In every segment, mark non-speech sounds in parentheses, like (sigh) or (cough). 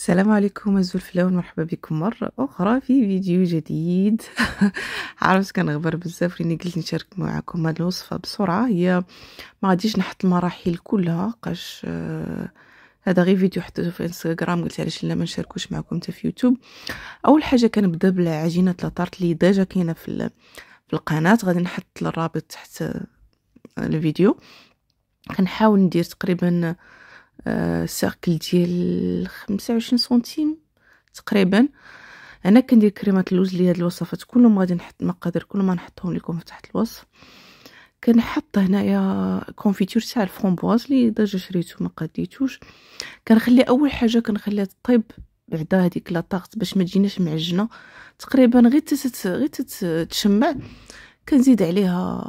السلام عليكم الزلفلاون مرحبا بكم مرة أخرى في فيديو جديد (laughs) عرفت كان غبر بزاف لاني قلت نشارك معكم هاد الوصفة بسرعة هي ما غاديش نحط المراحل كلها قاش آه، هذا غير فيديو حطيته في انستغرام قلت علاش لا ما نشاركوش معكم حتى في يوتيوب اول حاجه كنبدا بالعجينه لاطارت اللي ديجا كاينه في في القناه غادي نحط الرابط تحت آه، الفيديو كنحاول ندير تقريبا سيركل ديال 25 سنتيم تقريبا انا كندير كريمات اللوز لهاد الوصفات كلهم غادي نحط مقادير كلهم غنحطهم لكم في تحت الوصف كنحط هنايا كونفيتور تاع الفرومبواز اللي ديجا شريته ما قديتوش كنخلي اول حاجه كنخليها تطيب بعدا هذيك لا طارت باش ما تجيناش معجنه تقريبا غير تت غير تتشمع كنزيد عليها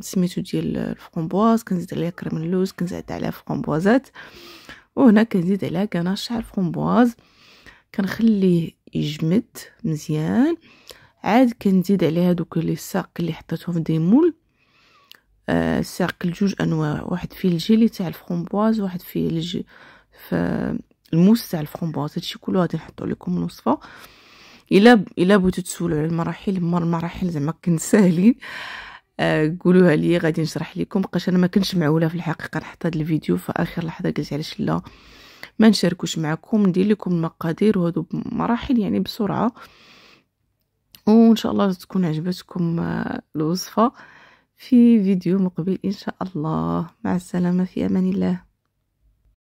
سميتو ديال الفرومبواز كنزيد عليها كريم اللوز كنزيد عليها فرومبوازات وهنا كنزيد عليها كناش تاع فرومبواز كنخليه يجمد مزيان عاد كنزيد عليها دوك لي الساق اللي حطيتهم في مول آه الساق الجوج انواع واحد فيه الجيلي تاع الفرومبواز واحد فيه الج... ف... الموس تاع الفرومبواز هادشي كله غادي نحطو لكم الوصفه الا الا بغيتو تسولوا على المراحل هما المراحل زعما كنساهلين آه، قولوها لي غادي نشرح لكم بقاش انا ما كنتش معوله في الحقيقه نحط هذا الفيديو في اخر لحظه قلت علاش لا ما نشاركوش معكم ندير لكم المقادير وهادو مراحل يعني بسرعه وان شاء الله تكون عجبتكم آه، الوصفه في فيديو مقبل ان شاء الله مع السلامه في امان الله